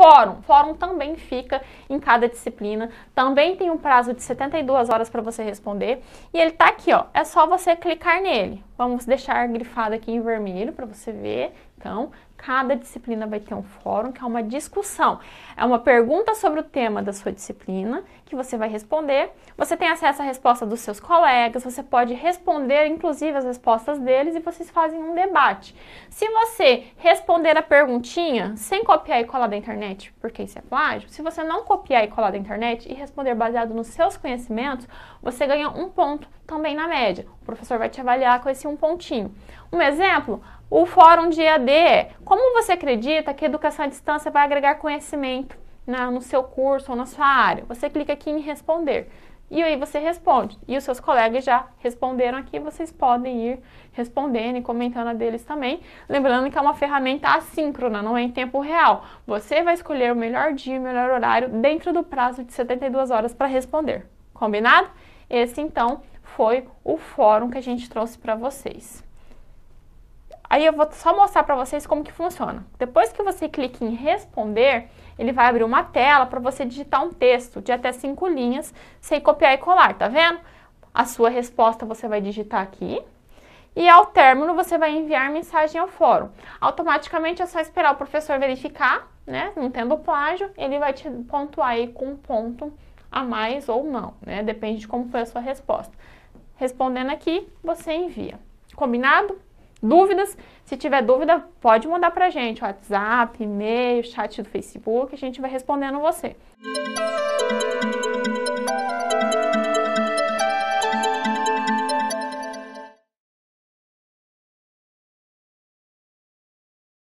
fórum. Fórum também fica em cada disciplina, também tem um prazo de 72 horas para você responder. E ele tá aqui, ó. É só você clicar nele. Vamos deixar grifado aqui em vermelho para você ver então, cada disciplina vai ter um fórum, que é uma discussão. É uma pergunta sobre o tema da sua disciplina que você vai responder. Você tem acesso à resposta dos seus colegas, você pode responder inclusive as respostas deles e vocês fazem um debate. Se você responder a perguntinha sem copiar e colar da internet, porque isso é plágio, se você não copiar e colar da internet e responder baseado nos seus conhecimentos, você ganha um ponto também na média. O professor vai te avaliar com esse um pontinho. Um exemplo, o fórum de EAD é como você acredita que a educação à distância vai agregar conhecimento na, no seu curso ou na sua área. Você clica aqui em responder. E aí você responde. E os seus colegas já responderam aqui, vocês podem ir respondendo e comentando a deles também. Lembrando que é uma ferramenta assíncrona, não é em tempo real. Você vai escolher o melhor dia, o melhor horário dentro do prazo de 72 horas para responder. Combinado? Esse então foi o fórum que a gente trouxe para vocês. Aí eu vou só mostrar para vocês como que funciona. Depois que você clica em responder, ele vai abrir uma tela para você digitar um texto de até cinco linhas, sem copiar e colar, tá vendo? A sua resposta você vai digitar aqui. E ao término você vai enviar mensagem ao fórum. Automaticamente é só esperar o professor verificar, né? Não tendo plágio, ele vai te pontuar aí com um ponto a mais ou não, né? Depende de como foi a sua resposta. Respondendo aqui, você envia. Combinado? dúvidas. Se tiver dúvida, pode mandar para a gente, WhatsApp, e-mail, chat do Facebook, a gente vai respondendo você.